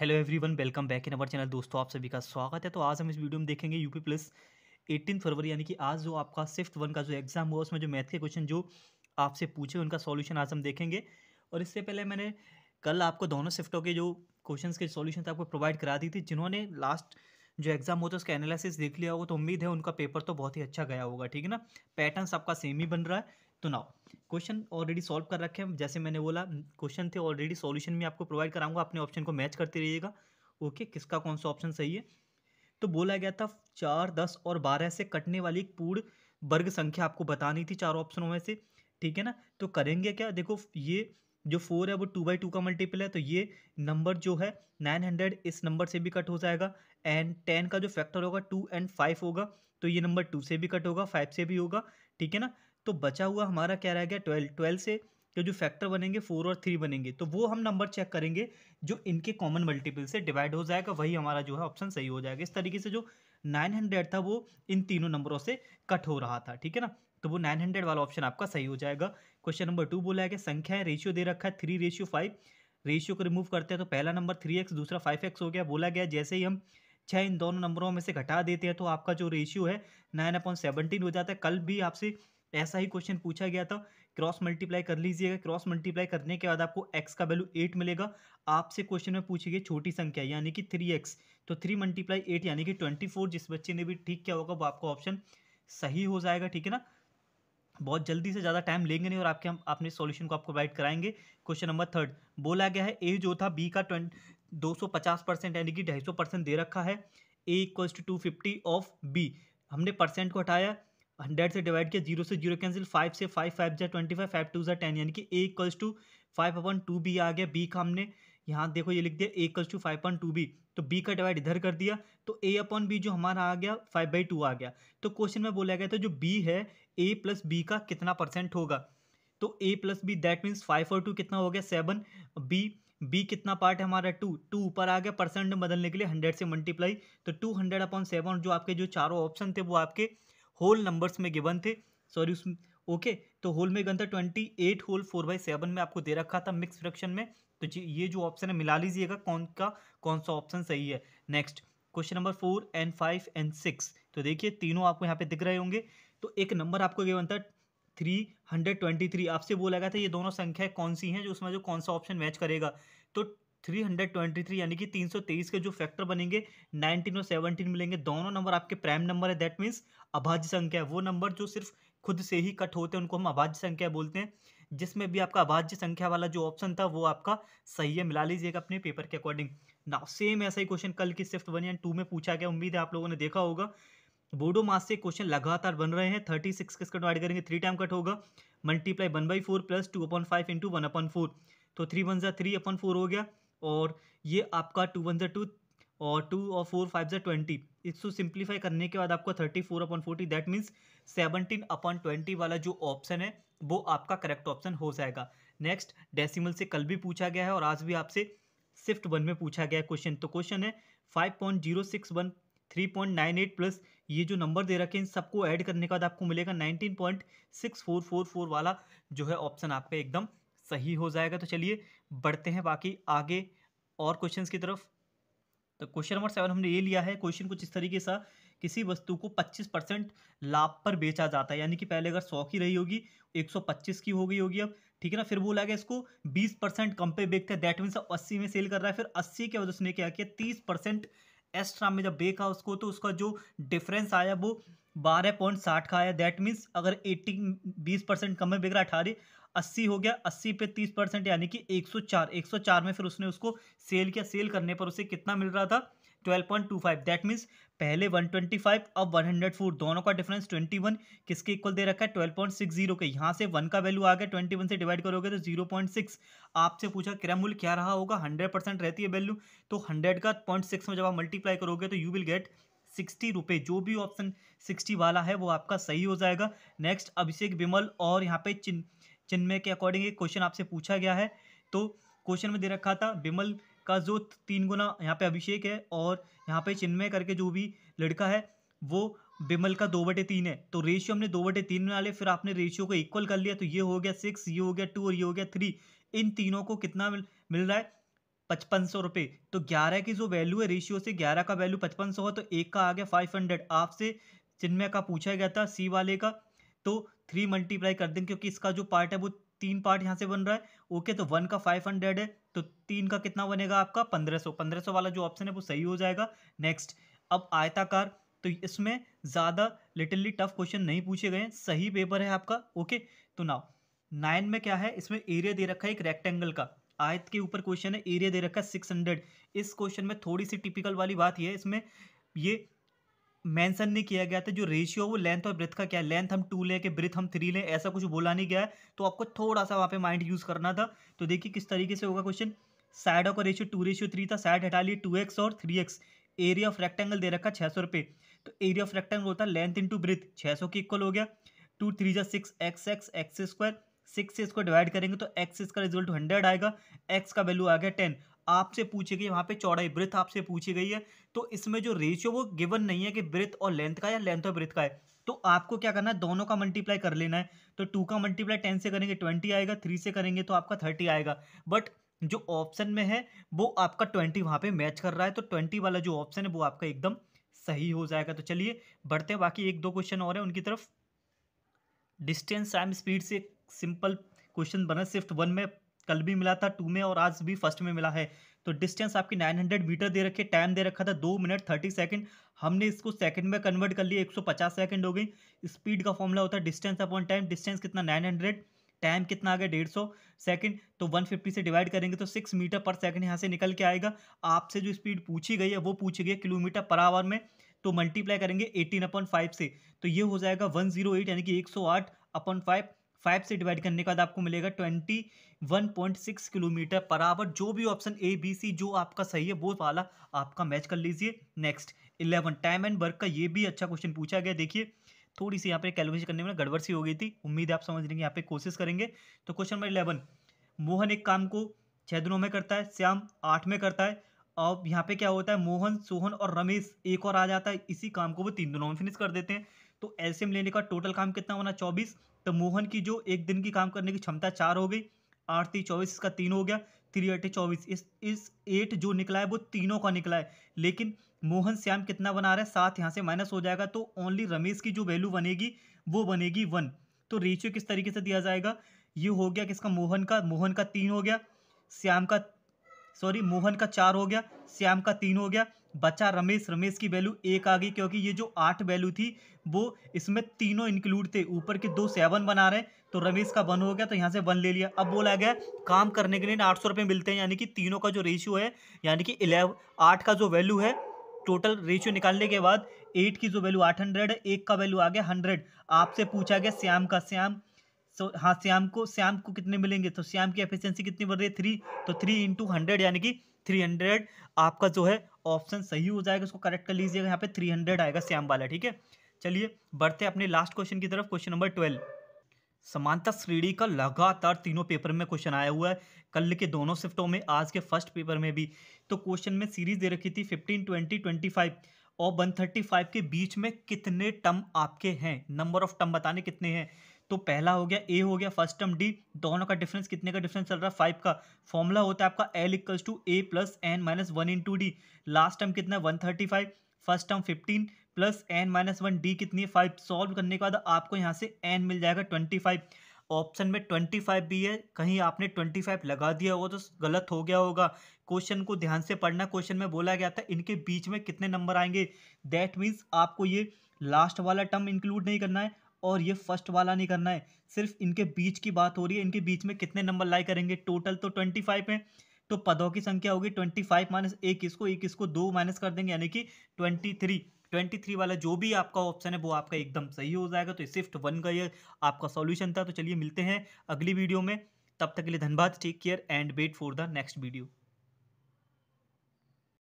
hello everyone welcome back in our channel दोस्तों आप सभी का स्वागत है तो आज हम इस वीडियो में देखेंगे यूपी प्लस एटीन फरवरी यानी कि आज जो आपका सिफ्ट वन का जो एग्ज़ाम हुआ उसमें जो मैथ के क्वेश्चन जो आपसे पूछे उनका सॉल्यूशन आज हम देखेंगे और इससे पहले मैंने कल आपको दोनों शिफ्टों के जो क्वेश्चन के थे आपको प्रोवाइड करा दी थी जिन्होंने लास्ट जो एग्ज़ाम होता है उसका एनालिसिस देख लिया होगा तो उम्मीद है उनका पेपर तो बहुत ही अच्छा गया होगा ठीक है ना पैटर्न आपका सेम ही बन रहा है तो नाउ क्वेश्चन ऑलरेडी सॉल्व कर रखे हैं जैसे मैंने बोला क्वेश्चन थे ऑलरेडी सॉल्यूशन में आपको प्रोवाइड कराऊंगा अपने ऑप्शन को मैच करते रहिएगा ओके किसका कौन सा ऑप्शन सही है तो बोला गया था चार दस और बारह से कटने वाली एक पूर्ण वर्ग संख्या आपको बतानी थी चार ऑप्शनों में से ठीक है ना तो करेंगे क्या देखो ये जो फोर है वो टू बाई टू का मल्टीपल है तो ये नंबर जो है नाइन हंड्रेड इस नंबर से भी कट हो जाएगा एंड टेन का जो फैक्टर होगा टू एंड फाइव होगा तो ये नंबर टू से भी कट होगा फाइव से भी होगा ठीक है ना तो बचा हुआ हमारा क्या रहेगा ट्वेल्व ट्वेल्व से तो जो फैक्टर बनेंगे फोर और थ्री बनेंगे तो वो हम नंबर चेक करेंगे जो इनके कॉमन मल्टीपल से डिवाइड हो जाएगा वही हमारा जो है ऑप्शन सही हो जाएगा इस तरीके से जो नाइन हंड्रेड था वो इन तीनों नंबरों से कट हो रहा था ठीक है ना तो वो नाइन हंड्रेड वाला ऑप्शन आपका सही हो जाएगा क्वेश्चन नंबर टू बोला है कि संख्या है रेशियो दे रखा है थ्री रेशियो फाइव रेशियो को रिमूव करते हैं तो पहला नंबर थ्री एक्स दूसरा फाइव एक्स हो गया बोला गया जैसे ही हम छः इन दोनों नंबरों में से घटा देते हैं तो आपका जो रेशियो है नाइन अपॉइंट सेवनटीन हो जाता है कल भी आपसे ऐसा ही क्वेश्चन पूछा गया था क्रॉस मल्टीप्लाई कर लीजिएगा क्रॉस मल्टीप्लाई करने के बाद आपको एक्स का वैल्यू एट मिलेगा आपसे क्वेश्चन में पूछी गई छोटी संख्या यानी कि थ्री एक्स तो थ्री मल्टीप्लाई एट यानी कि ट्वेंटी फोर जिस बच्चे ने भी ठीक किया होगा वो आपका ऑप्शन सही हो जाएगा ठीक है ना बहुत जल्दी से ज़्यादा टाइम लेंगे नहीं और आपके हम अपने सॉल्यूशन को आपको प्रोवाइड कराएंगे क्वेश्चन नंबर थर्ड बोला गया है ए जो था बी का ट्वेंट दो सौ पचास परसेंट यानी कि ढाई सौ परसेंट दे रखा है A equals to two fifty of B हमने परसेंट को हटाया हंड्रेड से डिवाइड किया जीरो से जीरो कैंसिल फाइव से फाइव फाइव जै ट्वेंटी फाइव फाइव टू जै टेन यानी कि A equals to five upon two B आ गया बी का हमने यहाँ देखो ये लिख दिया A equals to five point two B तो बी का डिवाइड इधर कर दिया तो ए अपॉन बी जो हमारा आ गया फाइव बाई टू आ गया तो क्वेश्चन में बोला गया था जो बी है ए प्लस बी का कितना परसेंट होगा तो A plus B that means five और टू कितना हो गया सेवन बी बी कितना पार्ट है हमारा टू टू ऊपर आ गया परसेंट बदलने के लिए हंड्रेड से मल्टीप्लाई तो टू हंड्रेड अपॉन सेवन जो आपके जो चारों ऑप्शन थे वो आपके होल नंबर्स में गिवन थे सॉरी उस ओके तो होल में गन था twenty eight whole four by seven में आपको दे रखा था मिक्स फ्रैक्शन में तो ये जो ऑप्शन है मिला लीजिएगा कौन का कौन सा ऑप्शन सही है next question number four and five and six तो देखिए तीनों आपको यहाँ पे दिख रहे होंगे तो एक नंबर आपको गिवन था थ्री हंड्रेड ट्वेंटी थ्री आपसे बोला गया था ये दोनों संख्याएं कौन सी हैं जो उसमें जो कौन सा ऑप्शन मैच करेगा तो 323 यानी कि 323 के जो फैक्टर बनेंगे 19 और 17 मिलेंगे दोनों नंबर आपके प्राइम नंबर है दैट मीन्स अभाज्य संख्या है वो नंबर जो सिर्फ खुद से ही कट होते हैं उनको हम अभाज्य संख्या बोलते हैं जिसमें भी आपका अभाज्य संख्या वाला जो ऑप्शन था वो आपका सही है मिला लीजिएगा अपने पेपर के अकॉर्डिंग ना सेम ऐसा ही क्वेश्चन कल की सिफ्ट वन एंड टू में पूछा गया उम्मीद है आप लोगों ने देखा होगा बोडो मास से क्वेश्चन लगातार बन रहे हैं थर्टी सिक्स किसका डिवाइड करेंगे थ्री टाइम कट होगा multiply one by four plus two point five into one point four तो थ्री वन ज़ा थ्री अपॉइंट फोर हो गया और ये आपका टू वन ज़ा टू और टू और फोर फाइव ज़ा ट्वेंटी इसको सिंप्लीफाई करने के बाद आपको thirty four upon forty that means seventeen upon twenty वाला जो ऑप्शन है वो आपका करेक्ट ऑप्शन हो जाएगा नेक्स्ट डेसिमल से कल भी पूछा गया है और आज भी आपसे शिफ्ट वन में पूछा गया क्वेश्चन तो क्वेश्चन है five point zero six one three point nine eight plus ये जो नंबर दे रखे हैं इन सबको ऐड करने के बाद आपको मिलेगा nineteen point six four four four वाला जो है ऑप्शन आपका एकदम सही हो जाएगा तो चलिए बढ़ते हैं बाकी आगे और क्वेश्चंस की तरफ तो क्वेश्चन नंबर सेवन हमने ये लिया है क्वेश्चन कुछ इस तरीके सा किसी वस्तु को 25 परसेंट लाभ पर बेचा जाता है यानी कि पहले अगर सौ की रही होगी 125 की हो गई होगी अब ठीक है ना फिर बोला गया इसको 20 परसेंट कम पे बेचते हैं दैट मीन्स अस्सी में सेल कर रहा है फिर अस्सी के बाद उसने क्या किया तीस परसेंट एक्स्ट्रा में जब बेका उसको तो उसका जो डिफरेंस आया वो बारह पॉइंट साठ का आया दैट मीन्स अगर एट्टी बीस परसेंट कम में बिक रहा अठारह अस्सी हो गया अस्सी पे तीस परसेंट यानी कि एक सौ चार एक सौ चार में फिर उसने उसको सेल किया सेल करने पर उसे कितना मिल रहा था twelve point two five that means पहले वन ट्वेंटी फाइव अब वन हंड्रेड फोर दोनों का डिफरेंस ट्वेंटी वन किसके इक्वल दे रखा है ट्वेल्व पॉइंट सिक्स जीरो के यहाँ से वन का वैल्यू आ गया ट्वेंटी वन से डिवाइड करोगे तो जीरो पॉइंट सिक्स आपसे पूछा क्रम मूल्य क्या रहा होगा हंड्रेड परसेंट रहती है वैल्यू तो हंड्रेड का पॉइंट सिक्स में जब आप मल्टीप्लाई करोगे तो यू विल गेट सिक्सटी रुपये जो भी ऑप्शन सिक्सटी वाला है वो आपका सही हो जाएगा नेक्स्ट अभिषेक बिमल और यहाँ पे चिन चिन्मय के अकॉर्डिंग एक क्वेश्चन आपसे पूछा गया है तो क्वेश्चन में दे रखा था बिमल का जो तीन गुना यहाँ पे अभिषेक है और यहाँ पे चिन्मय करके जो भी लड़का है वो बिमल का दो बटे तीन है तो रेशियो हमने दो बटे तीन बना लिया फिर आपने रेशियो को इक्वल कर लिया तो ये हो गया सिक्स ये हो गया टू और ये हो गया थ्री इन तीनों को कितना मिल मिल रहा है पचपन सौ रुपये तो ग्यारह की जो वैल्यू है रेशियो से ग्यारह का वैल्यू पचपन सौ है तो एक का आ गया फाइव हंड्रेड आपसे चिन्मय का पूछा गया था सी वाले का तो थ्री मल्टीप्लाई कर देंगे क्योंकि इसका जो पार्ट है वो तीन पार्ट यहाँ से बन रहा है ओके तो वन का फाइव हंड्रेड है तो तीन का कितना बनेगा आपका पंद्रह सौ पंद्रह सौ वाला जो ऑप्शन है वो सही हो जाएगा नेक्स्ट अब आयताकार तो इसमें ज़्यादा लिटिलली टफ क्वेश्चन नहीं पूछे गए सही पेपर है आपका ओके तो नाउ नाइन में क्या है इसमें एरिया दे रखा है एक रेक्टेंगल का आयत के ऊपर क्वेश्चन है एरिया दे रखा सिक्स हंड्रेड इस क्वेश्चन में थोड़ी सी टिपिकल वाली बात यह है इसमें ये मेंशन नहीं किया गया था जो रेशियो वो लेंथ और ब्रेथ का क्या है लेंथ हम टू लें कि ब्रेथ हम थ्री लें ऐसा कुछ बोला नहीं गया है तो आपको थोड़ा सा वहाँ पे माइंड यूज़ करना था तो देखिए किस तरीके से होगा क्वेश्चन साइडों का रेशियो टू रेशियो थ्री था साइड हटा लिए टू एक्स और three x area of rectangle दे रखा छः सौ रुपये तो एरिया ऑफ रेक्टेंगल होता है लेंथ इंटू ब्रेथ छः सौ इक्वल हो गया टू थ्री जा six x x x square six से इसको डिवाइड करेंगे तो एक्स इसका रिजल्ट हंड्रेड आएगा एक्स का वैल्यू आ गया टेन आपसे पूछी गई वहाँ पे चौड़ाई ब्रिथ आपसे पूछी गई है तो इसमें जो रेशियो वो गिवन नहीं है कि ब्रिथ और लेंथ का या लेंथ और ब्रिथ का है तो आपको क्या करना है दोनों का मल्टीप्लाई कर लेना है तो टू का मल्टीप्लाई टेन से करेंगे ट्वेंटी आएगा थ्री से करेंगे तो आपका थर्टी आएगा बट जो ऑप्शन में है वो आपका ट्वेंटी वहाँ पर मैच कर रहा है तो ट्वेंटी वाला जो ऑप्शन है वो आपका एकदम सही हो जाएगा तो चलिए बढ़ते हैं बाकी एक दो क्वेश्चन और हैं उनकी तरफ डिस्टेंस टाइम स्पीड से सिंपल क्वेश्चन बना सिर्फ वन में कल भी मिला था टू में और आज भी फर्स्ट में मिला है तो डिस्टेंस आपकी 900 मीटर दे रखे टाइम दे रखा था दो मिनट थर्टी सेकंड हमने इसको सेकंड में कन्वर्ट कर लिया 150 सेकंड हो गई स्पीड का फॉर्मूला होता है डिस्टेंस अपॉन टाइम डिस्टेंस कितना 900 टाइम कितना आ गया डेढ़ सौ सेकेंड तो 150 से डिवाइड करेंगे तो सिक्स मीटर पर सेकंड यहाँ से निकल के आएगा आपसे जो स्पीड पूछी गई है वो पूछी गई किलोमीटर पर आवर में तो मल्टीप्लाई करेंगे एटीन अपॉन फाइव से तो ये हो जाएगा वन जीरो एट यानी कि एक सौ आठ अपॉन फाइव फाइव से डिवाइड करने के बाद आपको मिलेगा twenty one point six kilometre per hour जो भी ऑप्शन ए बी सी जो आपका सही है वो वाला आपका मैच कर लीजिए next eleven time and work का ये भी अच्छा क्वेश्चन पूछा गया देखिए थोड़ी सी यहाँ पे कैलकुलेशन करने में गड़बड़ सी हो गई थी उम्मीद आप समझ लेंगे यहाँ पे कोशिश करेंगे तो क्वेश्चन नंबर इलेवन मोहन एक काम को छः दिनों में करता है श्याम आठ में करता है और यहाँ पे क्या होता है मोहन सोहन और रमेश एक और आ जाता है इसी काम को वो तीन दिनों में फिनिश कर देते हैं तो एल्सियम लेने का टोटल काम कितना होना चौबीस तो मोहन की जो एक दिन की काम करने की क्षमता चार हो गई आठ ती चौबीस इसका तीन हो गया थ्री एटी चौबीस इस इस एट जो निकला है वो तीनों का निकला है लेकिन मोहन श्याम कितना बना रहा है सात यहाँ से माइनस हो जाएगा तो ओनली रमेश की जो वैल्यू बनेगी वो बनेगी वन तो रेशियो किस तरीके से दिया जाएगा ये हो गया किसका मोहन का मोहन का तीन हो गया श्याम का सॉरी मोहन का चार हो गया श्याम का तीन हो गया बचा रमेश रमेश की वैल्यू एक आ गई क्योंकि ये जो आठ वैल्यू थी वो इसमें तीनों इंक्लूड थे ऊपर के दो सेवन बना रहे तो रमेश का वन हो गया तो यहाँ से वन ले लिया अब बोला गया काम करने के लिए आठ सौ रुपये मिलते हैं यानी कि तीनों का जो रेशियो है यानी कि इलेव आठ का जो वैल्यू है टोटल रेशियो निकालने के बाद एट की जो वैल्यू आठ हंड्रेड है एक का वैल्यू आ गया हंड्रेड आपसे पूछा गया श्याम का श्याम सो so, हाँ श्याम को श्याम को कितने मिलेंगे तो श्याम की एफिशिएंसी कितनी बढ़ रही है थ्री तो थ्री इंटू हंड्रेड यानी कि थ्री हंड्रेड आपका जो है ऑप्शन सही हो जाएगा उसको करेक्ट कर लीजिएगा यहाँ पे थ्री हंड्रेड आएगा श्याम वाला ठीक है चलिए बढ़ते हैं अपने लास्ट क्वेश्चन की तरफ क्वेश्चन नंबर ट्वेल्व समानता श्रेणी का लगातार तीनों पेपर में क्वेश्चन आया हुआ है कल के दोनों शिफ्टों में आज के फर्स्ट पेपर में भी तो क्वेश्चन में सीरीज दे रखी थी फिफ्टीन ट्वेंटी ट्वेंटी फाइव और 135 के बीच में कितने टर्म आपके हैं नंबर ऑफ टर्म बताने कितने हैं तो पहला हो गया ए हो गया फर्स्ट टर्म डी दोनों का डिफरेंस कितने का डिफरेंस चल रहा है फाइव का फॉर्मूला होता है आपका L equals to A plus N minus one into D last term कितना है one thirty five first term fifteen plus N minus one D कितनी है फाइव सॉल्व करने के बाद आपको यहाँ से एन मिल जाएगा ट्वेंटी फाइव ऑप्शन में ट्वेंटी फाइव भी है कहीं आपने ट्वेंटी फाइव लगा दिया होगा तो गलत हो गया होगा क्वेश्चन को ध्यान से पढ़ना क्वेश्चन में बोला गया था इनके बीच में कितने नंबर आएंगे दैट मीन्स आपको ये लास्ट वाला टर्म इंक्लूड नहीं करना है और ये फर्स्ट वाला नहीं करना है सिर्फ इनके बीच की बात हो रही है इनके बीच में कितने नंबर लाई करेंगे टोटल तो ट्वेंटी फाइव है तो पदों की संख्या होगी ट्वेंटी फाइव माइनस एक इसको एक इसको दो माइनस कर देंगे यानी कि ट्वेंटी थ्री ट्वेंटी थ्री वाला जो भी आपका ऑप्शन है वो आपका एकदम सही हो जाएगा तो सिफ्ट वन तो का ये आपका सॉल्यूशन था तो चलिए मिलते हैं अगली वीडियो में तब तक के लिए धन्यवाद take care and wait for the next video